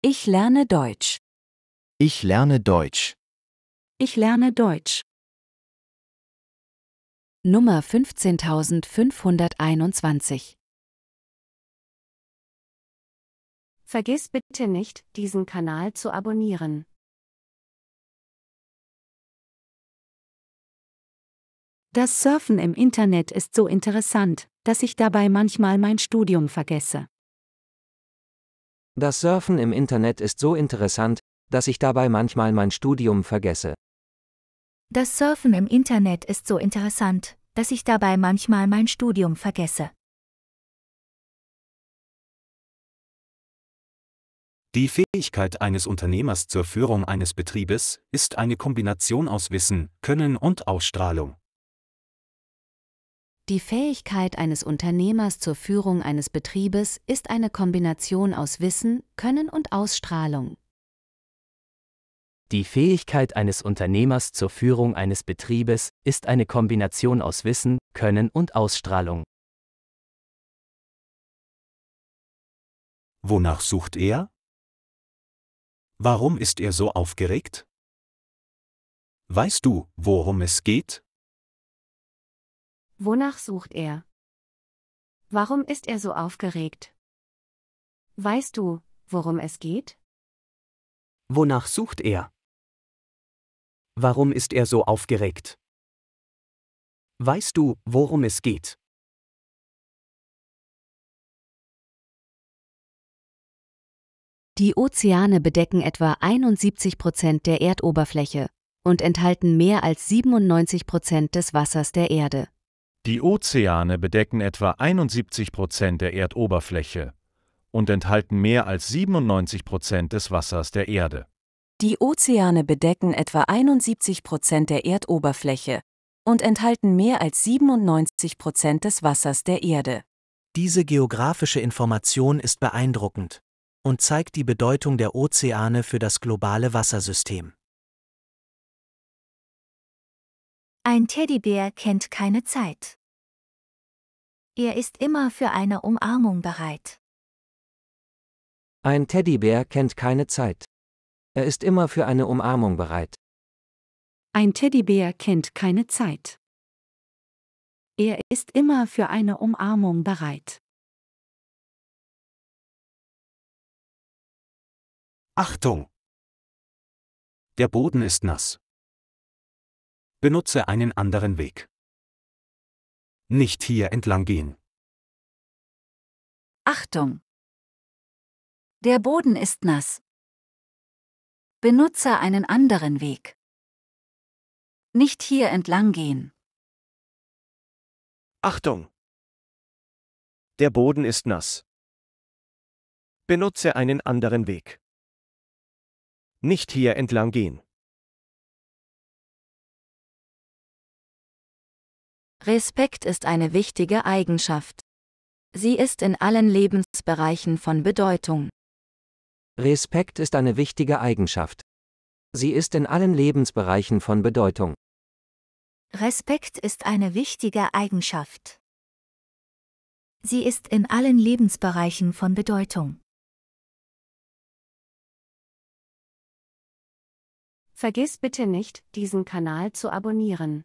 Ich lerne Deutsch. Ich lerne Deutsch. Ich lerne Deutsch. Nummer 15521 Vergiss bitte nicht, diesen Kanal zu abonnieren. Das Surfen im Internet ist so interessant, dass ich dabei manchmal mein Studium vergesse. Das Surfen im Internet ist so interessant, dass ich dabei manchmal mein Studium vergesse. Das Surfen im Internet ist so interessant, dass ich dabei manchmal mein Studium vergesse. Die Fähigkeit eines Unternehmers zur Führung eines Betriebes ist eine Kombination aus Wissen, Können und Ausstrahlung. Die Fähigkeit eines Unternehmers zur Führung eines Betriebes ist eine Kombination aus Wissen, Können und Ausstrahlung. Die Fähigkeit eines Unternehmers zur Führung eines Betriebes ist eine Kombination aus Wissen, Können und Ausstrahlung. Wonach sucht er? Warum ist er so aufgeregt? Weißt du, worum es geht? Wonach sucht er? Warum ist er so aufgeregt? Weißt du, worum es geht? Wonach sucht er? Warum ist er so aufgeregt? Weißt du, worum es geht? Die Ozeane bedecken etwa 71 Prozent der Erdoberfläche und enthalten mehr als 97 Prozent des Wassers der Erde. Die Ozeane bedecken etwa 71 Prozent der Erdoberfläche und enthalten mehr als 97 Prozent des Wassers der Erde. Die Ozeane bedecken etwa 71 Prozent der Erdoberfläche und enthalten mehr als 97 Prozent des Wassers der Erde. Diese geografische Information ist beeindruckend und zeigt die Bedeutung der Ozeane für das globale Wassersystem. Ein Teddybär kennt keine Zeit. Er ist immer für eine Umarmung bereit. Ein Teddybär kennt keine Zeit. Er ist immer für eine Umarmung bereit. Ein Teddybär kennt keine Zeit. Er ist immer für eine Umarmung bereit. Achtung! Der Boden ist nass. Benutze einen anderen Weg. Nicht hier entlang gehen. Achtung! Der Boden ist nass. Benutze einen anderen Weg. Nicht hier entlang gehen. Achtung! Der Boden ist nass. Benutze einen anderen Weg. Nicht hier entlang gehen. Respekt ist eine wichtige Eigenschaft. Sie ist in allen Lebensbereichen von Bedeutung. Respekt ist eine wichtige Eigenschaft. Sie ist in allen Lebensbereichen von Bedeutung. Respekt ist eine wichtige Eigenschaft. Sie ist in allen Lebensbereichen von Bedeutung. Vergiss bitte nicht, diesen Kanal zu abonnieren.